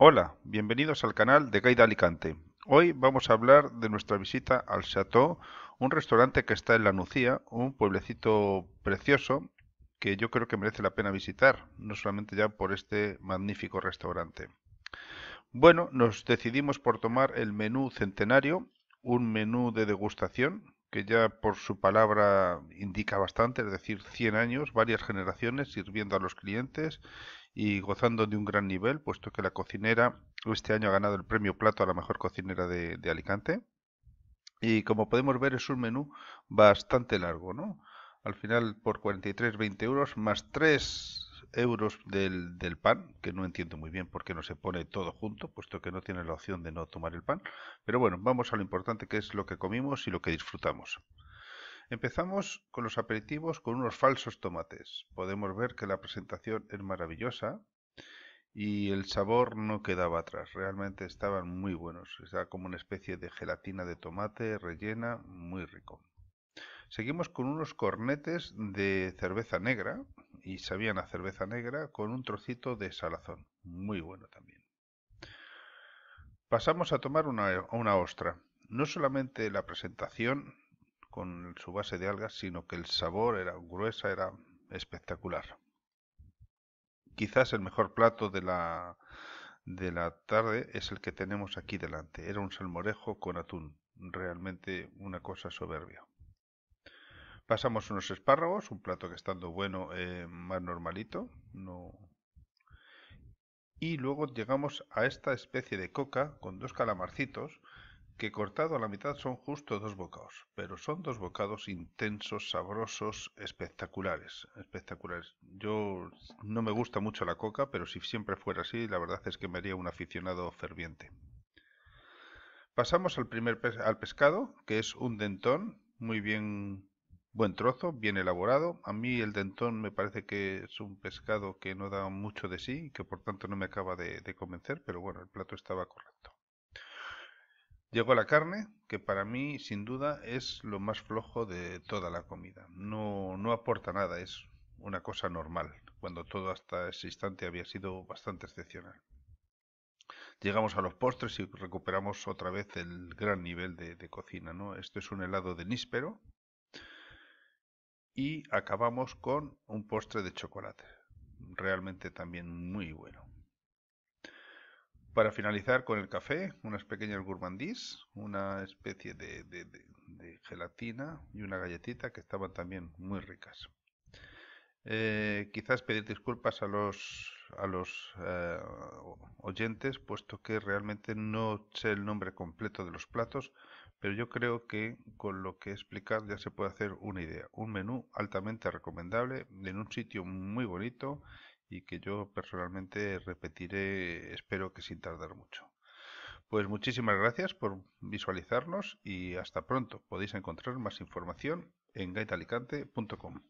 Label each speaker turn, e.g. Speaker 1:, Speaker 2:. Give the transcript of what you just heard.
Speaker 1: Hola, bienvenidos al canal de Gaida Alicante. Hoy vamos a hablar de nuestra visita al Chateau, un restaurante que está en La Nucía, un pueblecito precioso que yo creo que merece la pena visitar, no solamente ya por este magnífico restaurante. Bueno, nos decidimos por tomar el menú centenario, un menú de degustación que ya por su palabra indica bastante, es decir, 100 años, varias generaciones sirviendo a los clientes y gozando de un gran nivel, puesto que la cocinera este año ha ganado el premio plato a la mejor cocinera de, Alicante. Y como podemos ver es un menú bastante largo, ¿no? Al final por 43,20 euros más 3 euros del, pan, que no entiendo muy bien por qué no se pone todo junto, puesto que no tiene la opción de no tomar el pan. Pero bueno, vamos a lo importante que es lo que comimos y lo que disfrutamos. Empezamos con los aperitivos con unos falsos tomates. Podemos ver que la presentación es maravillosa y el sabor no quedaba atrás. Realmente estaban muy buenos. era como una especie de gelatina de tomate rellena, muy rico. Seguimos con unos cornetes de cerveza negra, y sabían a cerveza negra con un trocito de salazón. Muy bueno también. Pasamos a tomar una, ostra. No solamente la presentación con su base de algas, sino que el sabor era gruesa, era espectacular. Quizás el mejor plato de la, de la tarde es el que tenemos aquí delante. Era un salmorejo con atún. Realmente una cosa soberbia. Pasamos unos espárragos, un plato que estando bueno, eh, más normalito. No... Y luego llegamos a esta especie de coca con dos calamarcitos que cortado a la mitad son justo dos bocados, pero son dos bocados intensos, sabrosos, espectaculares, espectaculares. Yo no me gusta mucho la coca, pero si siempre fuera así, la verdad es que me haría un aficionado ferviente. Pasamos al primer al pescado, que es un dentón muy bien buen trozo, bien elaborado. A mí el dentón me parece que es un pescado que no da mucho de sí y que por tanto no me acaba de, convencer, pero bueno, el plato estaba correcto. Llegó la carne, que para mí sin duda es lo más flojo de toda la comida. No, no aporta nada, es una cosa normal, cuando todo hasta ese instante había sido bastante excepcional. Llegamos a los postres y recuperamos otra vez el gran nivel de, cocina. ¿no? Esto es un helado de níspero, y acabamos con un postre de chocolate. Realmente también muy bueno. Para finalizar con el café, unas pequeñas gourmandis, una especie de, gelatina y una galletita que estaban también muy ricas. Eh, quizás pedir disculpas a los, a los eh, oyentes, puesto que realmente no sé el nombre completo de los platos, pero yo creo que con lo que he explicado ya se puede hacer una idea. Un menú altamente recomendable en un sitio muy bonito y que yo personalmente repetiré, espero que sin tardar mucho. Pues muchísimas gracias por visualizarnos y hasta pronto. Podéis encontrar más información en gaitalicante.com.